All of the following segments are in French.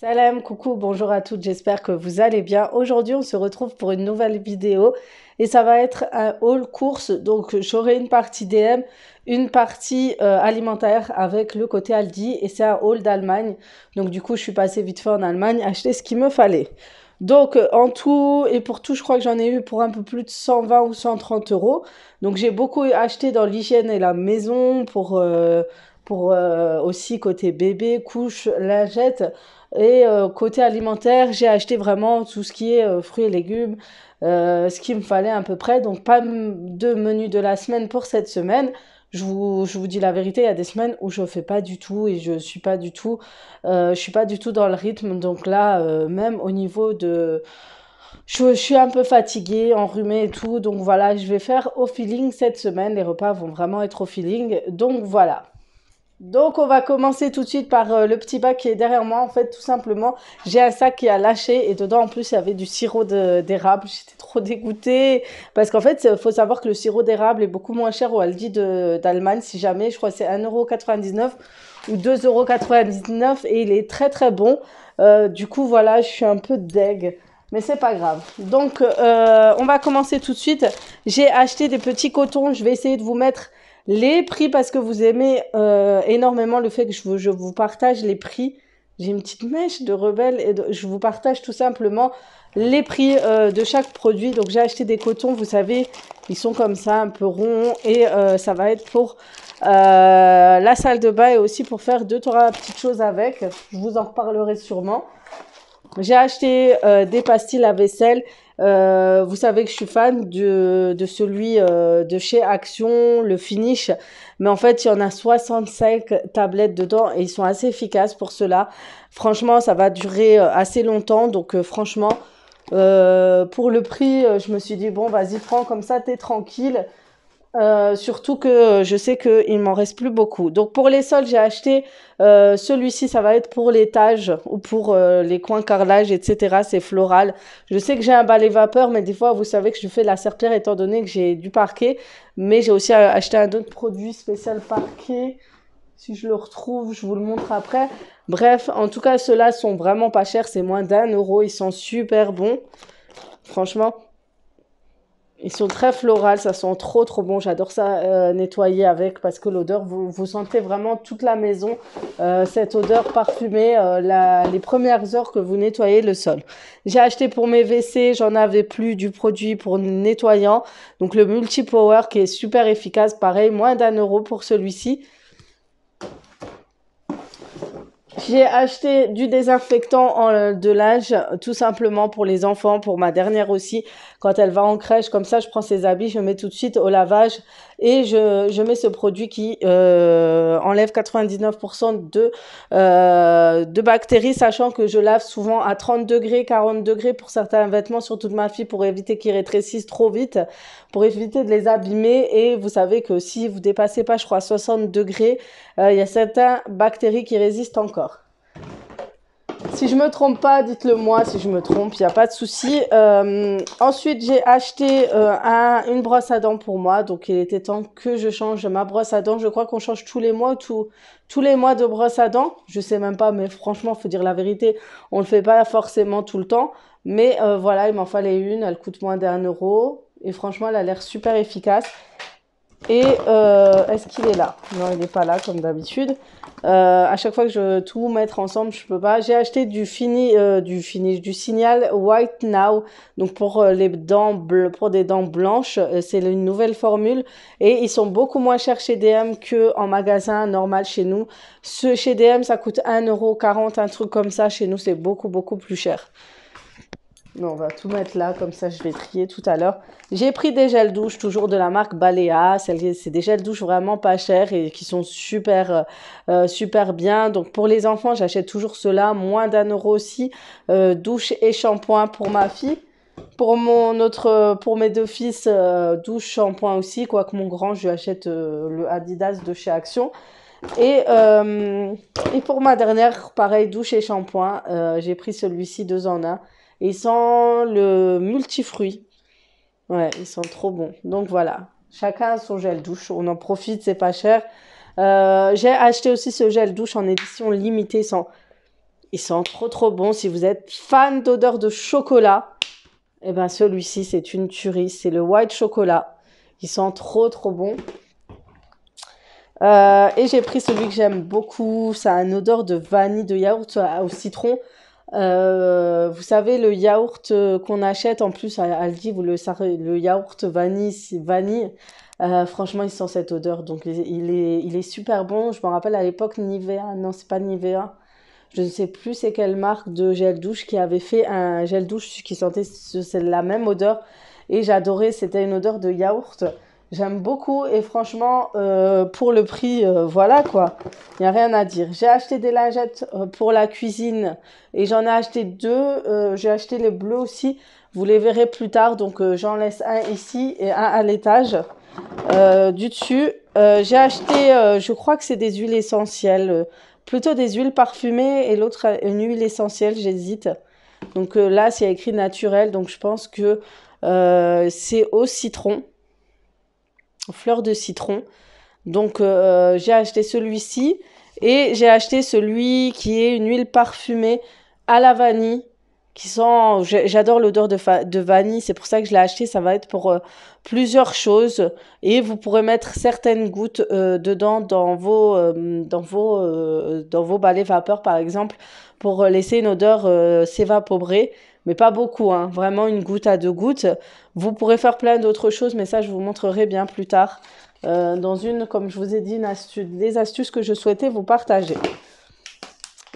Salam, coucou, bonjour à toutes, j'espère que vous allez bien. Aujourd'hui, on se retrouve pour une nouvelle vidéo et ça va être un haul course. Donc, j'aurai une partie DM, une partie euh, alimentaire avec le côté Aldi et c'est un haul d'Allemagne. Donc, du coup, je suis passée vite fait en Allemagne acheter ce qu'il me fallait. Donc, euh, en tout et pour tout, je crois que j'en ai eu pour un peu plus de 120 ou 130 euros. Donc, j'ai beaucoup acheté dans l'hygiène et la maison pour... Euh, pour aussi côté bébé, couche, lingette. Et euh, côté alimentaire, j'ai acheté vraiment tout ce qui est euh, fruits et légumes, euh, ce qu'il me fallait à peu près. Donc pas de menu de la semaine pour cette semaine. Je vous, je vous, dis la vérité, il y a des semaines où je fais pas du tout et je suis pas du tout, euh, je suis pas du tout dans le rythme. Donc là, même au niveau de, je, suis un peu fatiguée, enrhumée et tout. Donc voilà, je vais faire au feeling cette semaine. Les repas vont vraiment être au feeling. Donc voilà. Donc on va commencer tout de suite par euh, le petit bac qui est derrière moi. En fait, tout simplement, j'ai un sac qui a lâché et dedans en plus il y avait du sirop d'érable. J'étais trop dégoûtée parce qu'en fait, il euh, faut savoir que le sirop d'érable est beaucoup moins cher au Aldi d'Allemagne si jamais. Je crois que c'est 1,99€ ou 2,99€ et il est très très bon. Euh, du coup, voilà, je suis un peu deg. Mais c'est pas grave. Donc, on va commencer tout de suite. J'ai acheté des petits cotons. Je vais essayer de vous mettre les prix, parce que vous aimez euh, énormément le fait que je vous, je vous partage les prix. J'ai une petite mèche de rebelle et je vous partage tout simplement les prix euh, de chaque produit. Donc j'ai acheté des cotons, vous savez, ils sont comme ça, un peu ronds. Et euh, ça va être pour la salle de bain et aussi pour faire deux, trois petites choses avec. Je vous en reparlerai sûrement. J'ai acheté des pastilles à vaisselle euh, vous savez que je suis fan de, de celui euh, de chez Action, le Finish. Mais en fait, il y en a 65 tablettes dedans et ils sont assez efficaces pour cela. Franchement, ça va durer euh, assez longtemps. Donc, franchement, pour le prix, je me suis dit, bon, vas-y, prends comme ça, t'es tranquille. Euh, surtout que je sais qu'il m'en reste plus beaucoup. Donc pour les sols, j'ai acheté euh, celui-ci, ça va être pour l'étage ou pour euh, les coins carrelage, etc. C'est floral. Je sais que j'ai un balai vapeur, mais des fois, vous savez que je fais la serpillère étant donné que j'ai du parquet. Mais j'ai aussi acheté un autre produit spécial parquet. Si je le retrouve, je vous le montre après. Bref, en tout cas, ceux-là sont vraiment pas chers. C'est moins d'un euro. Ils sont super bons. Franchement. Ils sont très florales, ça sent trop trop bon. J'adore ça euh, nettoyer avec parce que l'odeur, vous, vous, sentez vraiment toute la maison, euh, cette odeur parfumée, euh, les premières heures que vous nettoyez le sol. J'ai acheté pour mes WC, j'en avais plus du produit pour nettoyant. Donc le Multi Power qui est super efficace, pareil, moins d'un euro pour celui-ci. J'ai acheté du désinfectant en, euh, de linge, tout simplement pour les enfants, pour ma dernière aussi. Quand elle va en crèche, comme ça, je prends ses habits, je mets tout de suite au lavage et je, mets ce produit qui euh, enlève 99% de, euh, de bactéries, sachant que je lave souvent à 30 degrés, 40 degrés pour certains vêtements, surtout de ma fille, pour éviter qu'ils rétrécissent trop vite, pour éviter de les abîmer. Et vous savez que si vous dépassez pas, je crois, 60 degrés, euh, il y a certaines bactéries qui résistent encore. Si je me trompe pas, dites-le moi si je me trompe, il n'y a pas de souci. Euh, ensuite, j'ai acheté euh, une brosse à dents pour moi, donc il était temps que je change ma brosse à dents. Je crois qu'on change tous les mois, tous les mois de brosse à dents. Je sais même pas, mais franchement, il faut dire la vérité, on le fait pas forcément tout le temps. Mais euh, voilà, il m'en fallait une, elle coûte moins d'un euro. Et franchement, elle a l'air super efficace. Et est-ce qu'il est là Non, il n'est pas là comme d'habitude. Euh, à chaque fois que je tout mettre ensemble, je peux pas. J'ai acheté du fini, euh, du du signal White Now. Donc pour euh, les dents pour des dents blanches, c'est une nouvelle formule et ils sont beaucoup moins chers chez DM qu'en magasin normal chez nous. chez DM ça coûte 1,40€, un truc comme ça. Chez nous c'est beaucoup beaucoup plus cher. Non, on va tout mettre là, comme ça je vais trier tout à l'heure. J'ai pris des gels douches, toujours de la marque Balea. C'est des gels douches vraiment pas chers et qui sont super, euh, euh, super bien. Donc pour les enfants, j'achète toujours cela, moins d'un euro aussi. Euh, douche et shampoing pour ma fille. Pour mon pour mes deux fils, douche, shampoing aussi. Quoique mon grand, je lui achète le Adidas de chez Action. Et, et pour ma dernière, pareil, douche et shampoing. J'ai pris celui-ci deux en un. Il ils sent le multifruit. Ouais, ils sont trop bon. Donc voilà, chacun a son gel douche. On en profite, c'est pas cher. Euh, j'ai acheté aussi ce gel douche en édition limitée. Ils sent ils trop trop bon. Si vous êtes fan d'odeur de chocolat, eh ben celui-ci c'est une tuerie. C'est le white chocolat. Ils sent trop trop bon. Euh, et j'ai pris celui que j'aime beaucoup. Ça a une odeur de vanille de yaourt au citron. Euh, vous savez, le yaourt euh, qu'on achète, en plus, à Aldi, vous le, le yaourt vanille, vanille euh, franchement, il sent cette odeur. Donc, il est, il est super bon. Je me rappelle à l'époque, Nivea. Non, c'est pas Nivea. Je ne sais plus c'est quelle marque de gel douche qui avait fait un gel douche qui sentait la même odeur. Et j'adorais. C'était une odeur de yaourt. J'aime beaucoup et franchement, euh, pour le prix, euh, voilà quoi. Il n'y a rien à dire. J'ai acheté des lingettes euh, pour la cuisine et j'en ai acheté deux. J'ai acheté les bleus aussi. Vous les verrez plus tard. Donc j'en laisse un ici et un à l'étage du dessus. J'ai acheté, je crois que c'est des huiles essentielles. plutôt des huiles parfumées et l'autre une huile essentielle, j'hésite. Donc là, c'est écrit naturel. Donc je pense que c'est au citron fleur de citron. Donc euh, j'ai acheté celui-ci et j'ai acheté celui qui est une huile parfumée à la vanille qui sent j'adore l'odeur de, vanille, c'est pour ça que je l'ai acheté, ça va être pour euh, plusieurs choses et vous pourrez mettre certaines gouttes euh, dedans dans vos dans vos dans vos balais vapeur par exemple pour laisser une odeur euh, s'évaporer, mais pas beaucoup, hein. vraiment une goutte à deux gouttes. Vous pourrez faire plein d'autres choses, mais ça je vous montrerai bien plus tard euh, dans une, comme je vous ai dit, des astuces que je souhaitais vous partager.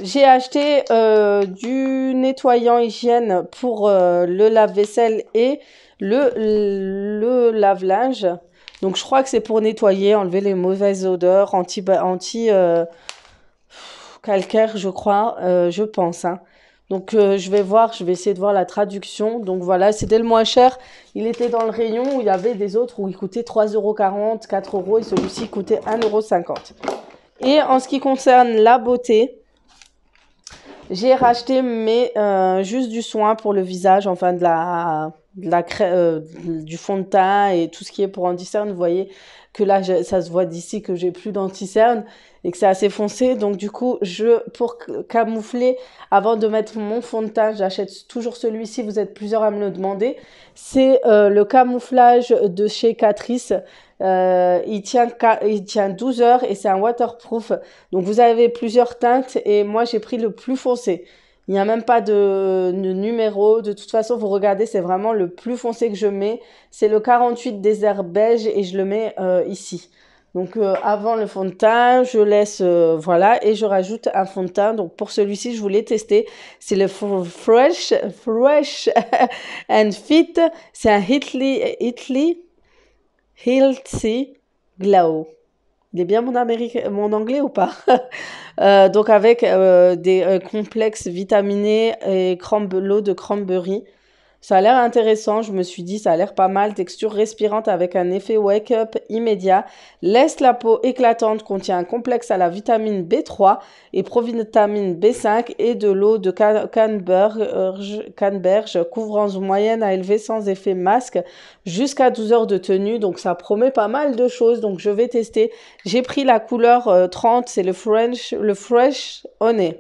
J'ai acheté euh, du nettoyant hygiène pour le lave-vaisselle et le, lave-linge. Donc je crois que c'est pour nettoyer, enlever les mauvaises odeurs, anti... anti calcaire, je crois, euh, je pense. Hein. Donc euh, je vais voir, je vais essayer de voir la traduction. Donc voilà, c'était le moins cher. Il était dans le rayon où il y avait des autres où il coûtait 3,40€, 4€ et celui-ci coûtait 1,50€. Et en ce qui concerne la beauté, j'ai racheté mais euh, juste du soin pour le visage, enfin de la, de la du fond de teint et tout ce qui est pour anti-cerne. Vous voyez que là ça se voit d'ici que j'ai plus d'anti-cerne et que c'est assez foncé. Donc du coup, je pour camoufler, avant de mettre mon fond de teint, j'achète toujours celui-ci. Vous êtes plusieurs à me le demander. C'est euh, le camouflage de chez Catrice. Euh, il, tient, il 12 heures et c'est un waterproof. Donc vous avez plusieurs teintes et moi j'ai pris le plus foncé. Il n'y a même pas de, numéro. De toute façon, vous regardez, c'est vraiment le plus foncé que je mets. C'est le 48 désert beige et je le mets euh, ici. Donc euh, avant le fond de teint, je laisse, euh, voilà, et je rajoute un fond de teint. Donc pour celui-ci, je voulais tester. C'est le Fresh, Fresh and Fit. C'est un Hitley, Healthy Glow. Il est bien mon, mon anglais ou pas euh, Donc avec des complexes vitaminés et l'eau de cranberry. Ça a l'air intéressant, je me suis dit ça a l'air pas mal, texture respirante avec un effet wake-up immédiat, laisse la peau éclatante, contient un complexe à la vitamine B3 et provitamine B5 et de l'eau de canberge, couvrance moyenne à élever sans effet masque jusqu'à 12 heures de tenue, donc ça promet pas mal de choses, donc je vais tester. J'ai pris la couleur 30, euh, c'est le French, le Fresh Honey.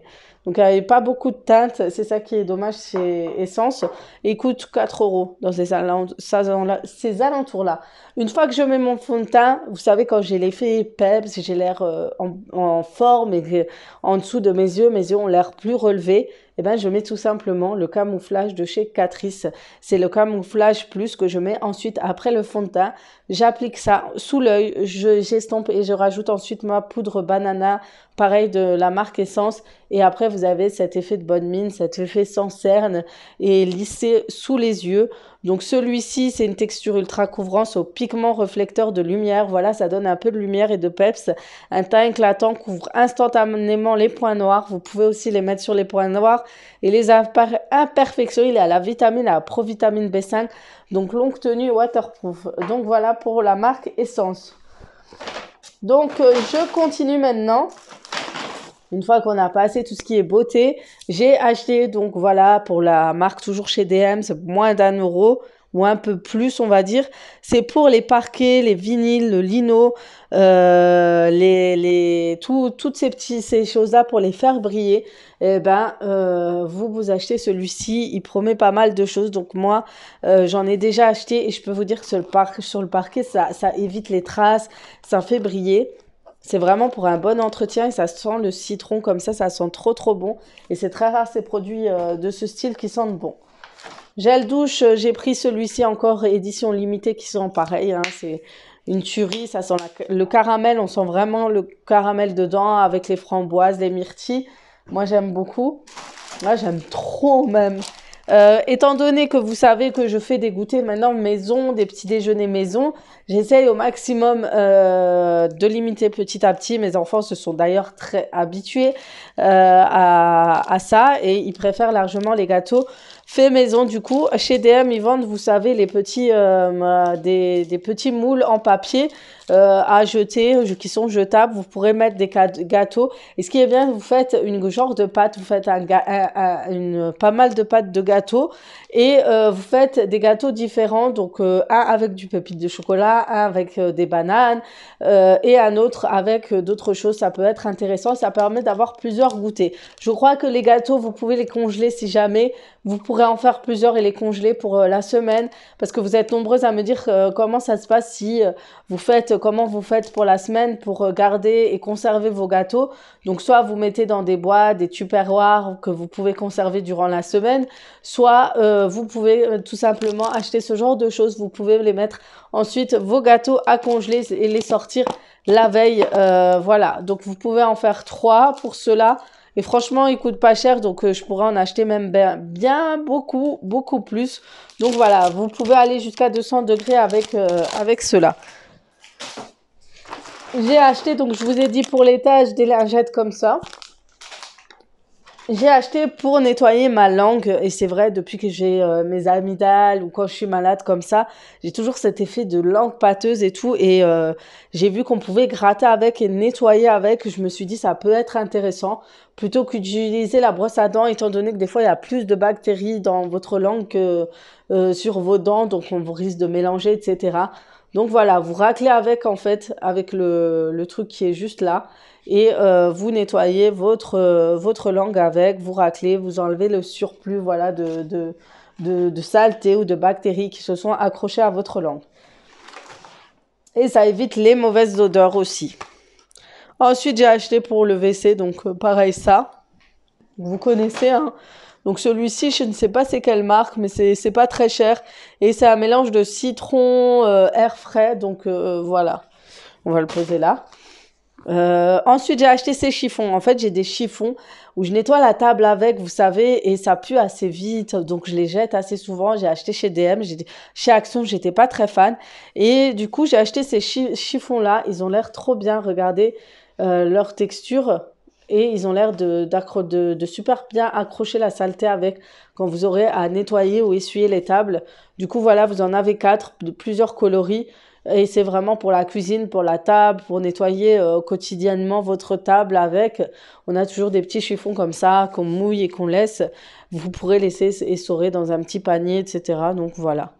Donc il n'y avait pas beaucoup de teintes, c'est ça qui est dommage C'est Essence. Il coûte 4 euros dans ces, alentours-là. Une fois que je mets mon fond de teint, vous savez quand j'ai l'effet peps, j'ai l'air euh, en, forme et en dessous de mes yeux, mes yeux ont l'air plus relevés, eh ben, je mets tout simplement le camouflage de chez Catrice. C'est le camouflage plus que je mets ensuite après le fond de teint. J'applique ça sous l'œil, j'estompe et je rajoute ensuite ma poudre banana, pareil de la marque Essence. Et après, vous avez cet effet de bonne mine, cet effet sans cerne et lissé sous les yeux. Donc celui-ci, c'est une texture ultra couvrance au pigment reflecteur de lumière. Voilà, ça donne un peu de lumière et de peps. Un teint éclatant couvre instantanément les points noirs. Vous pouvez aussi les mettre sur les points noirs. Et les imperfections, il est à la vitamine, à la provitamine B5. Donc longue tenue waterproof. Donc voilà pour la marque Essence. Donc euh, je continue maintenant une fois qu'on a passé tout ce qui est beauté, j'ai acheté, donc voilà, pour la marque toujours chez DM, c'est moins d'un euro ou un peu plus, on va dire. C'est pour les parquets, les vinyles, le lino, euh, les, les, tout, toutes ces petits ces choses-là pour les faire briller. Eh ben, euh, vous vous achetez celui-ci. Il promet pas mal de choses. Donc moi, euh, j'en ai déjà acheté et je peux vous dire que sur le, sur le parquet, ça évite les traces, ça fait briller. C'est vraiment pour un bon entretien et ça sent le citron comme ça, ça sent trop trop bon. Et c'est très rare ces produits euh, de ce style qui sentent bon. Gel douche, euh, j'ai pris celui-ci encore édition limitée qui sent pareil, hein. c'est une tuerie, ça sent le caramel, on sent vraiment le caramel dedans avec les framboises, les myrtilles. Moi j'aime beaucoup. Moi j'aime trop même. Euh, étant donné que vous savez que je fais des goûters maintenant maison, des petits déjeuners maison, j'essaye au maximum euh, de limiter petit à petit. Mes enfants se sont d'ailleurs très habitués euh, à, ça et ils préfèrent largement les gâteaux fait maison du coup. Chez DM, ils vendent, vous savez, les petits, euh, des, petits moules en papier euh, à jeter, qui sont jetables. Vous pourrez mettre des gâteaux. Et ce qui est bien, vous faites une genre de pâte, vous faites un, une, pas mal de pâtes de gâteaux et euh, vous faites des gâteaux différents. Donc un avec du pépite de chocolat, un avec des bananes et un autre avec d'autres choses. Ça peut être intéressant. Ça permet d'avoir plusieurs goûters. Je crois que les gâteaux, vous pouvez les congeler si jamais. Vous pourrez en faire plusieurs et les congeler pour euh, la semaine parce que vous êtes nombreuses à me dire euh, comment ça se passe si euh, vous faites comment vous faites pour la semaine pour garder et conserver vos gâteaux. Donc soit vous mettez dans des bois des tupperwares que vous pouvez conserver durant la semaine, soit vous pouvez tout simplement acheter ce genre de choses, vous pouvez les mettre ensuite vos gâteaux à congeler et les sortir la veille. voilà, donc vous pouvez en faire trois pour cela. Et franchement, il coûte pas cher, donc euh, je pourrais en acheter même ben, bien, beaucoup, beaucoup plus. Donc voilà, vous pouvez aller jusqu'à 200 degrés avec, euh, avec cela. J'ai acheté, donc je vous ai dit pour l'étage, des lingettes comme ça. J'ai acheté pour nettoyer ma langue et c'est vrai depuis que j'ai euh, mes amygdales ou quand je suis malade comme ça, j'ai toujours cet effet de langue pâteuse et tout et euh, j'ai vu qu'on pouvait gratter avec et nettoyer avec, je me suis dit ça peut être intéressant plutôt que d'utiliser la brosse à dents étant donné que des fois il y a plus de bactéries dans votre langue que euh, sur vos dents donc on vous risque de mélanger etc. Donc voilà, vous raclez avec en fait, avec le, truc qui est juste là. Et euh, vous nettoyez votre, euh, votre langue avec, vous raclez, vous enlevez le surplus voilà, de, saleté ou de bactéries qui se sont accrochées à votre langue. Et ça évite les mauvaises odeurs aussi. Ensuite, j'ai acheté pour le WC, donc euh, pareil ça. Vous connaissez, hein donc celui-ci, je ne sais pas c'est quelle marque, mais c'est c'est pas très cher et c'est un mélange de citron euh, air frais. Donc euh, euh, voilà, on va le poser là. ensuite, j'ai acheté ces chiffons. En fait, j'ai des chiffons où je nettoie la table avec, vous savez, et ça pue assez vite. Donc, je les jette assez souvent. J'ai acheté chez DM, chez Action, j'étais pas très fan. Et du coup, j'ai acheté ces chiffons-là. Ils ont l'air trop bien. Regardez leur texture et ils ont l'air de, de, super bien accrocher la saleté avec quand vous aurez à nettoyer ou essuyer les tables. Du coup, voilà, vous en avez quatre de plusieurs coloris et c'est vraiment pour la cuisine, pour la table, pour nettoyer euh, quotidiennement votre table avec. On a toujours des petits chiffons comme ça qu'on mouille et qu'on laisse. Vous pourrez laisser essorer dans un petit panier, etc. Donc voilà.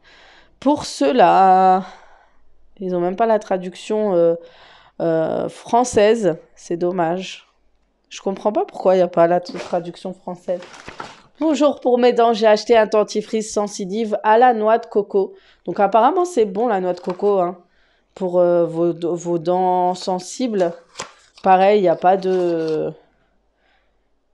Pour cela, ils n'ont même pas la traduction euh, euh, française. C'est dommage. Je comprends pas pourquoi il n'y a pas la traduction française. Bonjour, pour mes dents, j'ai acheté un dentifrice sensitive à la noix de coco. Donc apparemment, c'est bon la noix de coco hein, pour euh, vos, dents sensibles. Pareil, il n'y a pas de...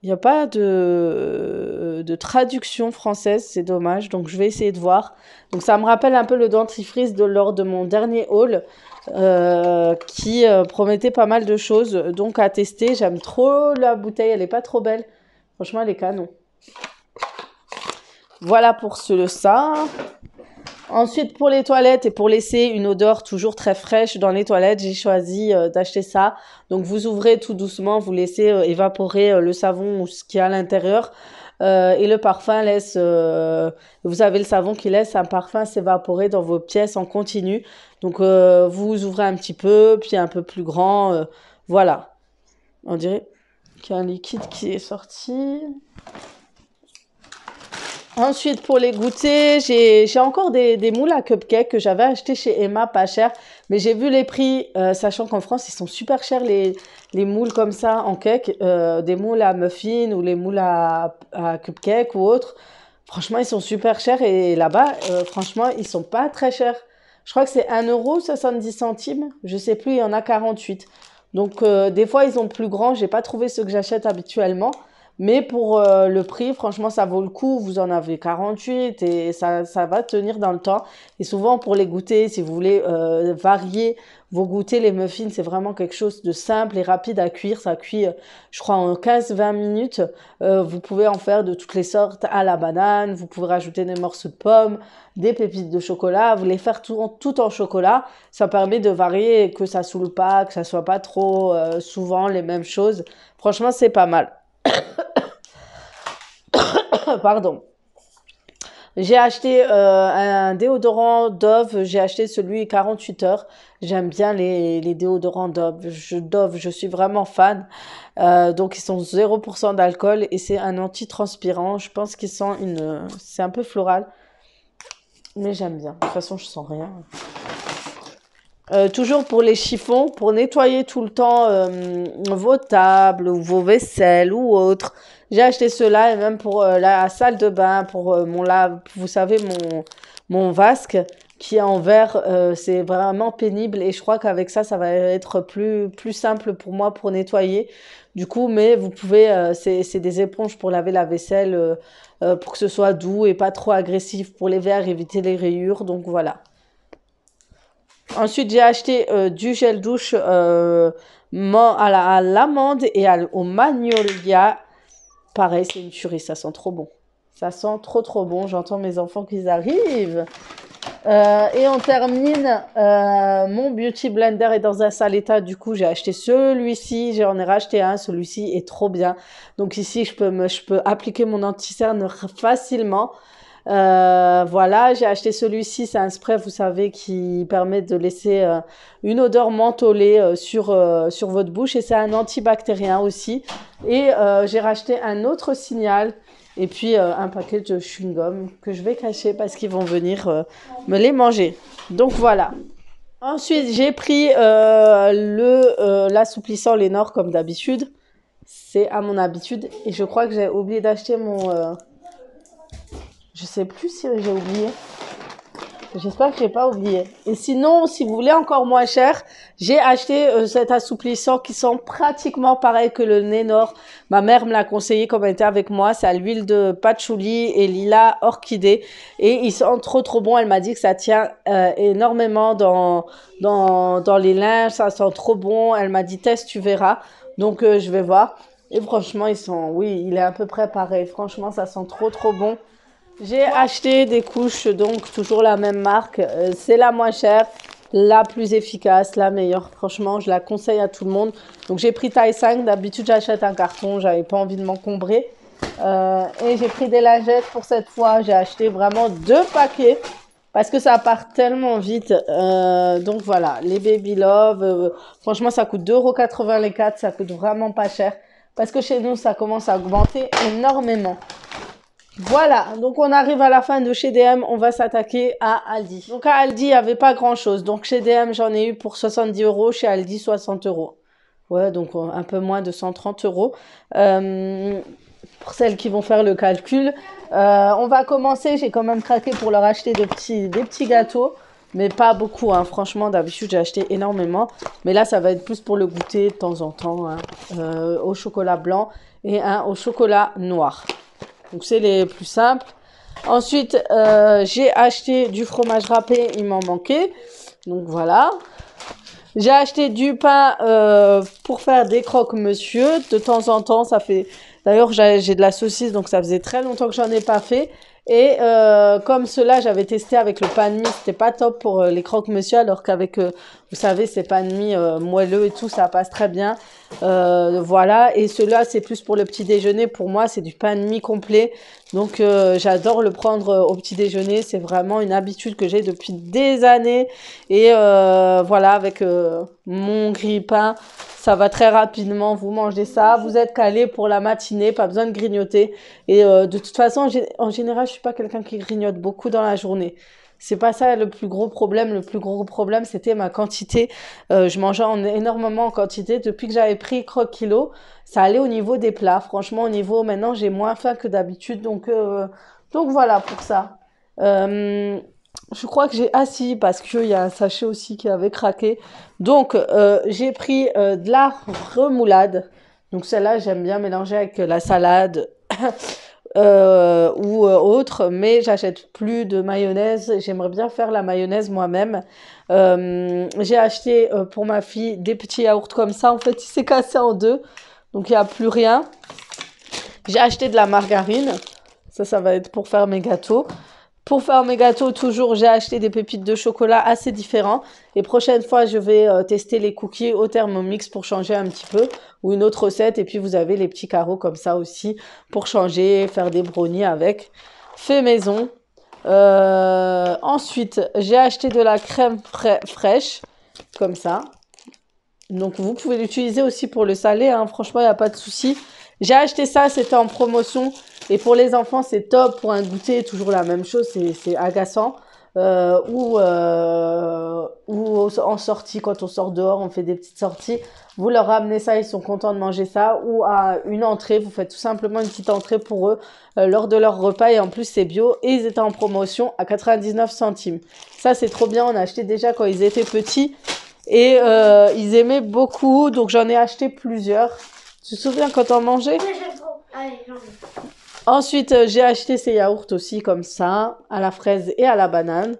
Il n'y a pas de, de traduction française, c'est dommage. Donc je vais essayer de voir. Donc ça me rappelle un peu le dentifrice de lors de mon dernier haul. Euh, qui euh, promettait pas mal de choses. Donc à tester, j'aime trop la bouteille, elle est pas trop belle. Franchement, elle est canon. Voilà pour ce, ça. Ensuite, pour les toilettes et pour laisser une odeur toujours très fraîche dans les toilettes, j'ai choisi euh, d'acheter ça. Donc, vous ouvrez tout doucement, vous laissez évaporer le savon ou ce qu'il y a à l'intérieur euh, et le parfum laisse, euh, vous avez le savon qui laisse un parfum s'évaporer dans vos pièces en continu. Donc euh, vous ouvrez un petit peu, puis un peu plus grand. voilà. On dirait qu'il y a un liquide qui est sorti. Ensuite, pour les goûter, j'ai encore des, moules à cupcakes que j'avais acheté chez Emma pas cher. Mais j'ai vu les prix, euh, sachant qu'en France, ils sont super chers, les, moules comme ça, en cake, euh, des moules à muffins ou les moules à, à cupcake ou autres. Franchement, ils sont super chers et là-bas, euh, franchement, ils sont pas très chers. Je crois que c'est 1,70€ centimes, je sais plus, il y en a 48. Donc, des fois, ils ont plus grand, j'ai pas trouvé ceux que j'achète habituellement. Mais pour euh, le prix, franchement, ça vaut le coup. Vous en avez 48 et ça, ça va tenir dans le temps. Et souvent, pour les goûter, si vous voulez euh, varier vos goûters, les muffins, c'est vraiment quelque chose de simple et rapide à cuire. Ça cuit, euh, je crois, en 15-20 minutes. vous pouvez en faire de toutes les sortes à la banane. Vous pouvez rajouter des morceaux de pommes, des pépites de chocolat. Vous les faire tout en, tout en chocolat. Ça permet de varier que ça saoule pas, que ça soit pas trop souvent les mêmes choses. Franchement, c'est pas mal. Pardon. J'ai acheté euh, un déodorant Dove, j'ai acheté celui 48 heures. J'aime bien les, déodorants Dove. Je, Dove, je suis vraiment fan. Euh, donc ils sont 0% d'alcool et c'est un antitranspirant. Je pense qu'ils sont une... C'est un peu floral. Mais j'aime bien. De toute façon, je sens rien. Euh, toujours pour les chiffons, pour nettoyer tout le temps euh, vos tables ou vos vaisselles ou autres. J'ai acheté cela et même pour euh, la salle de bain, pour mon lave, vous savez, mon, mon vasque qui est en verre, c'est vraiment pénible et je crois qu'avec ça, ça va être plus, plus simple pour moi pour nettoyer. Du coup, mais vous pouvez, c'est des éponges pour laver la vaisselle pour que ce soit doux et pas trop agressif pour les verres, éviter les rayures. Donc voilà. Ensuite, j'ai acheté euh, du gel douche euh, à l'amande et au magnolia. Pareil, c'est une tuerie, ça sent trop bon. Ça sent trop trop bon, j'entends mes enfants qu'ils arrivent. Euh, et on termine, mon beauty blender est dans un sale état, du coup j'ai acheté celui-ci, j'en ai racheté un, celui-ci est trop bien. Donc ici je peux, je peux appliquer mon anti-cerne facilement. Euh, voilà, j'ai acheté celui-ci, c'est un spray, vous savez, qui permet de laisser euh, une odeur mentholée euh, sur, sur votre bouche et c'est un antibactérien aussi. Et j'ai racheté un autre signal et puis un paquet de chewing-gum que je vais cacher parce qu'ils vont venir me les manger. Donc voilà. Ensuite, j'ai pris le l'assouplissant Lénore comme d'habitude. C'est à mon habitude et je crois que j'ai oublié d'acheter mon je sais plus si j'ai oublié. J'espère que j'ai pas oublié. Et sinon, si vous voulez encore moins cher, j'ai acheté euh, cet assouplissant qui sent pratiquement pareil que le Nénor. Ma mère me l'a conseillé quand elle était avec moi. C'est à l'huile de patchouli et lila orchidée. Et il sent trop trop bon. Elle m'a dit que ça tient euh, énormément dans, dans, dans les linges. Ça sent trop bon. Elle m'a dit teste, tu verras. Donc euh, je vais voir. Et franchement, ils sont, oui, il est à peu près pareil. Franchement, ça sent trop trop bon. J'ai acheté des couches, donc toujours la même marque. Euh, c'est la moins chère, la plus efficace, la meilleure. Franchement, je la conseille à tout le monde. Donc j'ai pris taille 5. D'habitude, j'achète un carton. J'avais pas envie de m'encombrer. Euh, et j'ai pris des lingettes pour cette fois. J'ai acheté vraiment deux paquets parce que ça part tellement vite. Euh, donc voilà, les Baby Love, franchement, ça coûte 2,80€ les 4. Ça coûte vraiment pas cher parce que chez nous, ça commence à augmenter énormément. Voilà, donc on arrive à la fin de chez DM, on va s'attaquer à Aldi. Donc à Aldi, il n'y avait pas grand chose. Donc chez DM, j'en ai eu pour 70 euros, chez Aldi, 60 euros. Ouais, donc euh, un peu moins de 130 euros. Euh, pour celles qui vont faire le calcul, euh, on va commencer. J'ai quand même craqué pour leur acheter des petits, des petits gâteaux, mais pas beaucoup. Hein. Franchement, d'habitude, j'ai acheté énormément. Mais là, ça va être plus pour le goûter de temps en temps hein. au chocolat blanc et au chocolat noir. Donc c'est les plus simples. Ensuite, euh, j'ai acheté du fromage râpé, il m'en manquait. Donc voilà. J'ai acheté du pain euh, pour faire des croque-monsieur. De temps en temps, ça fait... D'ailleurs, j'ai de la saucisse, donc ça faisait très longtemps que j'en ai pas fait. Et euh, comme cela, j'avais testé avec le pain de mie, c'était pas top pour les croque-monsieur, alors qu'avec vous savez, c'est pas de euh, moelleux et tout, ça passe très bien. Euh, voilà, et cela c'est plus pour le petit déjeuner. Pour moi, c'est du pain de mie complet. Donc euh, j'adore le prendre euh, au petit déjeuner. C'est vraiment une habitude que j'ai depuis des années. Et voilà, avec mon grille-pain, ça va très rapidement. Vous mangez ça, vous êtes calé pour la matinée, pas besoin de grignoter. Et de toute façon, en général, je suis pas quelqu'un qui grignote beaucoup dans la journée c'est pas ça le plus gros problème. Le plus gros problème, c'était ma quantité. Euh, je mangeais en énormément en quantité. Depuis que j'avais pris Croque Kilo, ça allait au niveau des plats. Franchement, au niveau maintenant, j'ai moins faim que d'habitude. Donc, euh, donc voilà pour ça. Euh, je crois que j'ai assis parce qu'il y a un sachet aussi qui avait craqué. Donc j'ai pris de la remoulade. Donc celle-là, j'aime bien mélanger avec la salade. Euh, ou euh, autre, mais j'achète plus de mayonnaise. J'aimerais bien faire la mayonnaise moi-même. Euh, j'ai acheté pour ma fille des petits yaourts comme ça. En fait, il s'est cassé en deux, donc il n'y a plus rien. J'ai acheté de la margarine. Ça, ça va être pour faire mes gâteaux. Pour faire mes gâteaux, toujours, j'ai acheté des pépites de chocolat assez différents. Et prochaine fois, je vais euh, tester les cookies au Thermomix pour changer un petit peu ou une autre recette. Et puis, vous avez les petits carreaux comme ça aussi pour changer, faire des brownies avec. Fait maison. Euh, ensuite, j'ai acheté de la crème fraîche comme ça. Donc, vous pouvez l'utiliser aussi pour le salé. Hein. Franchement, il n'y a pas de souci. J'ai acheté ça, c'était en promotion. Et pour les enfants, c'est top. Pour un goûter, toujours la même chose, c'est agaçant. Euh, ou, euh, ou en sortie, quand on sort dehors, on fait des petites sorties. Vous leur ramenez ça, ils sont contents de manger ça. Ou à une entrée, vous faites tout simplement une petite entrée pour eux euh, lors de leur repas. Et en plus, c'est bio. Et ils étaient en promotion à 99 centimes. Ça, c'est trop bien. On a acheté déjà quand ils étaient petits. Et ils aimaient beaucoup. Donc, j'en ai acheté plusieurs. Tu te souviens quand on mangeait Allez, Ensuite, euh, j'ai acheté ces yaourts aussi comme ça, à la fraise et à la banane.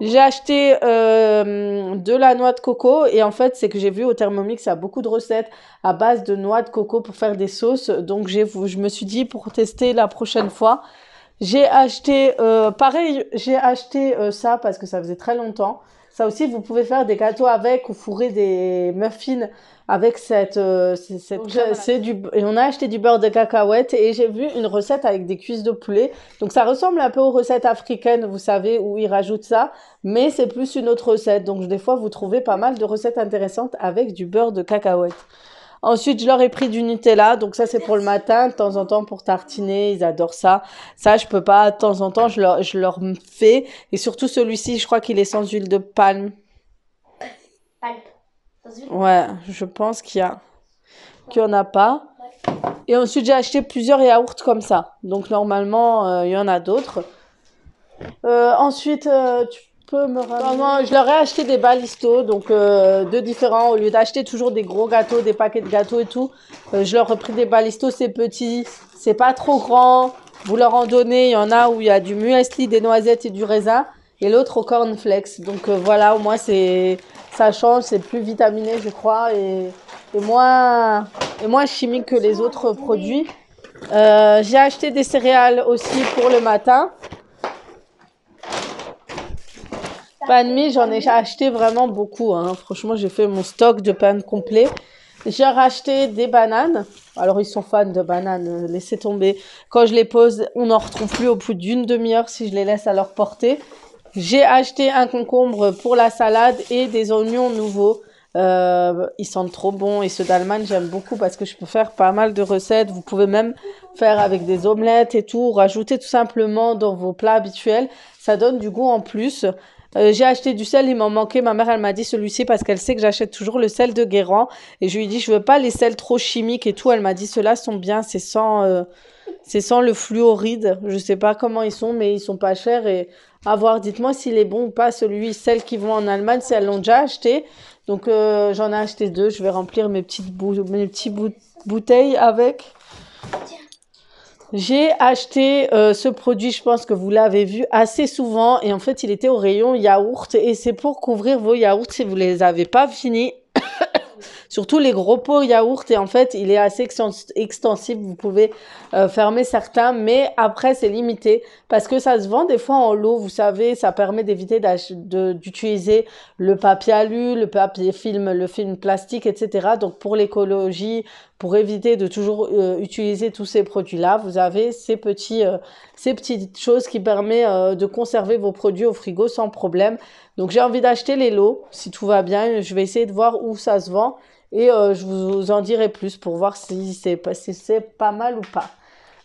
J'ai acheté euh, de la noix de coco et en fait, c'est que j'ai vu au Thermomix, il y a beaucoup de recettes à base de noix de coco pour faire des sauces. Donc, je me suis dit pour tester la prochaine fois. J'ai acheté, euh, pareil, j'ai acheté ça parce que ça faisait très longtemps. Ça aussi, vous pouvez faire des gâteaux avec ou fourrer des muffins avec cette. Euh, c'est, du, et on a acheté du beurre de cacahuète et j'ai vu une recette avec des cuisses de poulet. Donc ça ressemble un peu aux recettes africaines, vous savez, où ils rajoutent ça, mais c'est plus une autre recette. Donc des fois, vous trouvez pas mal de recettes intéressantes avec du beurre de cacahuète. Ensuite, je leur ai pris du Nutella. Donc ça, c'est pour le matin, de temps en temps pour tartiner. Ils adorent ça. Ça, je peux pas. De temps en temps, je leur, je leur fais. Et surtout celui-ci, je crois qu'il est sans huile de palme. Palme. Ouais, je pense qu'il y a, qu'il y en a pas. Et ensuite, j'ai acheté plusieurs yaourts comme ça. Donc normalement, euh, il y en a d'autres. Euh, ensuite, euh, tu peux je leur ai acheté des balistos, donc euh, deux différents. Au lieu d'acheter toujours des gros gâteaux, des paquets de gâteaux et tout, euh, je leur ai pris des balistos, c'est petit, c'est pas trop grand. Vous leur en donnez, il y en a où il y a du muesli, des noisettes et du raisin, et l'autre au cornflakes. Donc euh, voilà, au moins c'est ça change, c'est plus vitaminé, je crois, et, et, moins, et moins chimique que les autres produits. J'ai acheté des céréales aussi pour le matin. mie, j'en ai acheté vraiment beaucoup. Hein. Franchement, j'ai fait mon stock de pain complet. J'ai racheté des bananes. Alors, ils sont fans de bananes, euh, laissez tomber. Quand je les pose, on n'en retrouve plus au bout d'une demi-heure si je les laisse à leur portée. J'ai acheté un concombre pour la salade et des oignons nouveaux. Euh, ils sentent trop bon et ceux d'Allemagne j'aime beaucoup parce que je peux faire pas mal de recettes. Vous pouvez même faire avec des omelettes et tout, rajouter tout simplement dans vos plats habituels. Ça donne du goût en plus. Euh, j'ai acheté du sel, il m'en manquait. Ma mère, elle m'a dit celui-ci parce qu'elle sait que j'achète toujours le sel de Guérand. Et je lui ai dit, je veux pas les sels trop chimiques et tout. Elle m'a dit, ceux-là sont bien, c'est sans, euh, c'est sans le fluoride. Je sais pas comment ils sont, mais ils sont pas chers. Et à voir, dites-moi s'il est bon ou pas, celui, celles qui vont en Allemagne, si elles l'ont déjà acheté. Donc euh, j'en ai acheté deux. Je vais remplir mes petites bouteilles avec. J'ai acheté euh, ce produit, je pense que vous l'avez vu assez souvent. Et en fait, il était au rayon yaourt. Et c'est pour couvrir vos yaourts si vous les avez pas finis surtout les gros pots yaourt. Et en fait, il est assez extensible. Vous pouvez euh, fermer certains, mais après, c'est limité parce que ça se vend des fois en lot. Vous savez, ça permet d'éviter d'utiliser le papier alu, le papier film, le film plastique, etc. Donc, pour l'écologie, pour éviter de toujours euh, utiliser tous ces produits-là, vous avez ces petits, euh, ces petites choses qui permettent euh, de conserver vos produits au frigo sans problème. Donc j'ai envie d'acheter les lots, si tout va bien, je vais essayer de voir où ça se vend et euh, je vous en dirai plus pour voir si c'est pas, si pas mal ou pas.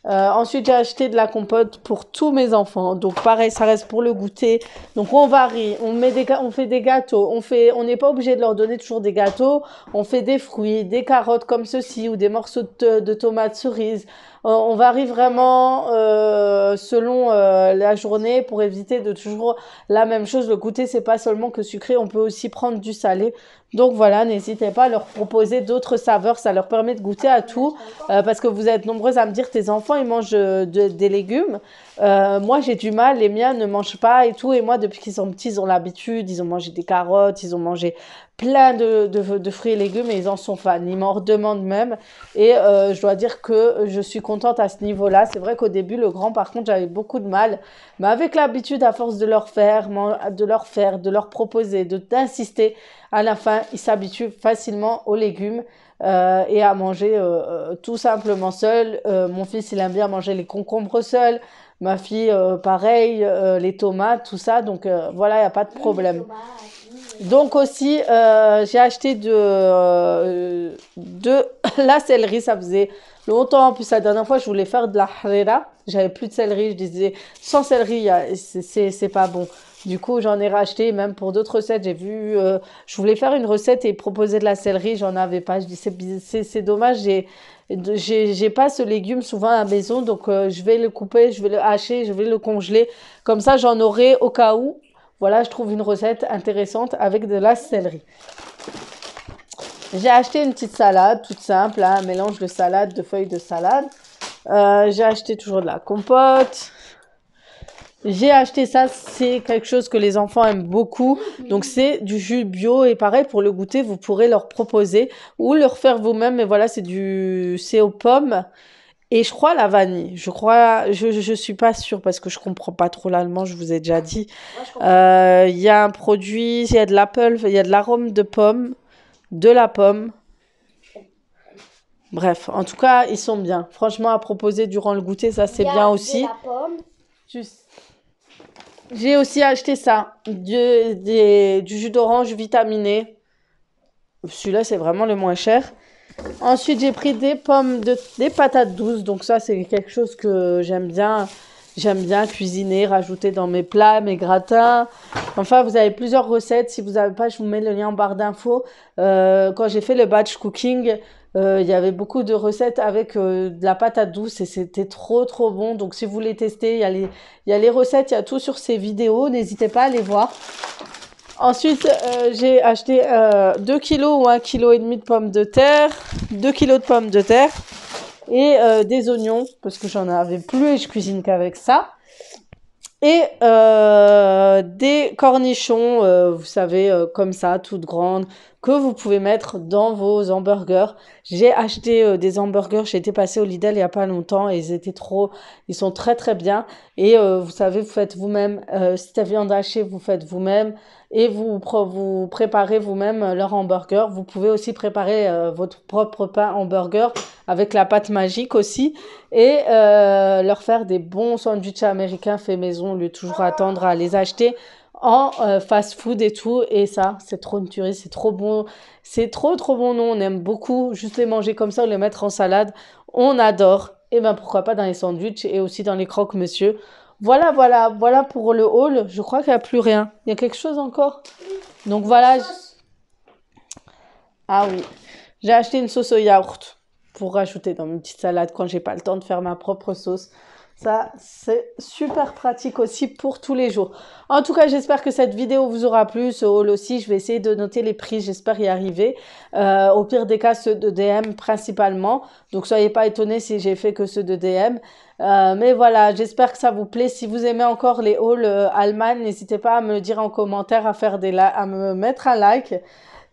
Euh, ensuite, j'ai acheté de la compote pour tous mes enfants. Donc, pareil, ça reste pour le goûter. Donc, on varie. On, met des, on fait des gâteaux. On fait, on n'est pas obligé de leur donner toujours des gâteaux. On fait des fruits, des carottes comme ceci ou des morceaux de, de tomates cerises. Euh, on varie vraiment euh, selon euh, la journée pour éviter de toujours la même chose. Le goûter, c'est pas seulement que sucré, on peut aussi prendre du salé. Donc voilà, n'hésitez pas à leur proposer d'autres saveurs, ça leur permet de goûter à tout. parce que vous êtes nombreuses à me dire, tes enfants, ils mangent des légumes. moi, j'ai du mal, les miens ne mangent pas et tout. Et moi, depuis qu'ils sont petits, ils ont l'habitude, ils ont mangé des carottes, ils ont mangé plein de, de, fruits et légumes et ils en sont fans. Ils m'en redemandent même. Et euh, je dois dire que je suis contente à ce niveau-là. C'est vrai qu'au début, le grand, par contre, j'avais beaucoup de mal. Mais avec l'habitude, à force de leur faire, de leur faire, de leur proposer, d'insister, à la fin, ils s'habituent facilement aux légumes. Euh, et à manger euh, tout simplement seul. mon fils, il aime bien manger les concombres seul, Ma fille, pareil, les tomates, tout ça. Donc voilà, il n'y a pas de problème. Donc aussi, euh, j'ai acheté de, euh, de la céleri. Ça faisait longtemps. En plus, la dernière fois, je voulais faire de la harira. J'avais plus de céleri. Je disais, sans céleri, c'est pas bon. Du coup, j'en ai racheté. Même pour d'autres recettes, j'ai vu... Euh, je voulais faire une recette et proposer de la céleri. J'en avais pas. Je dis, c'est dommage. J'ai j'ai pas ce légume souvent à la maison. Donc, je vais le couper, je vais le hacher, je vais le congeler. Comme ça, j'en aurai au cas où. Voilà, je trouve une recette intéressante avec de la céleri. J'ai acheté une petite salade toute simple, hein, un mélange de salade, de feuilles de salade. Euh, j'ai acheté toujours de la compote. J'ai acheté ça, c'est quelque chose que les enfants aiment beaucoup. Donc c'est du jus bio et pareil pour le goûter, vous pourrez leur proposer ou leur faire vous-même. Mais voilà, c'est du, c'est aux pommes. Et je crois la vanille. Je crois, je, suis pas sûre parce que je comprends pas trop l'allemand, je vous ai déjà dit. Euh, il y a un produit, il y a de il y a de l'arôme de pomme, de la pomme. Bref, en tout cas, ils sont bien. Franchement, à proposer durant le goûter, ça c'est bien aussi. J'ai aussi acheté ça, du jus d'orange vitaminé. Celui-là, c'est vraiment le moins cher. Ensuite, j'ai pris des pommes, de, des patates douces. Donc ça, c'est quelque chose que j'aime bien. J'aime bien cuisiner, rajouter dans mes plats, mes gratins. Enfin, vous avez plusieurs recettes. Si vous n'avez pas, je vous mets le lien en barre d'infos. Euh, quand j'ai fait le batch cooking, euh, il y avait beaucoup de recettes avec euh, de la patate douce et c'était trop trop bon. Donc si vous voulez tester, il y, y, a les recettes, il y a tout sur ces vidéos. N'hésitez pas à les voir. Ensuite, euh, j'ai acheté 2 euh, kg ou 1 kg et demi de pommes de terre, 2 kg de pommes de terre et euh, des oignons parce que j'en avais plus et je cuisine qu'avec ça. Et des cornichons, vous savez, comme ça, toutes grandes, que vous pouvez mettre dans vos hamburgers. J'ai acheté euh, des hamburgers, j'ai été passé au Lidl il n'y a pas longtemps et ils étaient trop, ils sont très très bien. Et euh, vous savez, vous faites vous-même, euh, si la viande hachée, vous faites vous-même et vous, vous préparez vous-même euh, leur hamburger. Vous pouvez aussi préparer votre propre pain hamburger avec la pâte magique aussi et leur faire des bons sandwichs américains faits maison, au lieu de toujours attendre à les acheter en euh, fast-food et tout. Et ça, c'est trop une tuerie, c'est trop bon. C'est trop, trop bon. Non, on aime beaucoup juste les manger comme ça, ou les mettre en salade. On adore. Et eh ben pourquoi pas dans les sandwichs et aussi dans les croque-monsieur. Voilà, voilà, voilà pour le haul. Je crois qu'il n'y a plus rien. Il y a quelque chose encore Donc voilà. Ah oui. J'ai acheté une sauce au yaourt pour rajouter dans mes petites salades quand j'ai pas le temps de faire ma propre sauce. Ça, c'est super pratique aussi pour tous les jours. En tout cas, j'espère que cette vidéo vous aura plu. Ce haul aussi, je vais essayer de noter les prix. J'espère y arriver. Euh, au pire des cas, ceux de DM principalement. Donc, soyez pas étonnés si j'ai fait que ceux de DM. Euh, mais voilà, j'espère que ça vous plaît. Si vous aimez encore les hauls euh, allemands, n'hésitez pas à me le dire en commentaire, à, faire des à me mettre un like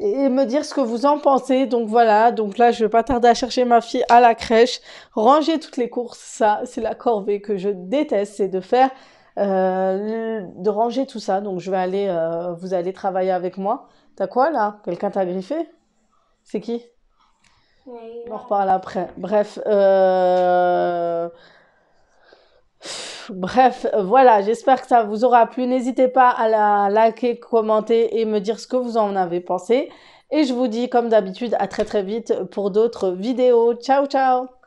et me dire ce que vous en pensez. Donc voilà, donc là je vais pas tarder à chercher ma fille à la crèche, ranger toutes les courses, ça c'est la corvée que je déteste, c'est de faire, euh, de ranger tout ça. Donc je vais aller, euh, vous allez travailler avec moi. T'as quoi là Quelqu'un t'a griffé C'est qui On en reparle après. Bref. Euh... Bref, euh, voilà, j'espère que ça vous aura plu. N'hésitez pas à la liker, commenter et me dire ce que vous en avez pensé. Et je vous dis comme d'habitude à très très vite pour d'autres vidéos. Ciao ciao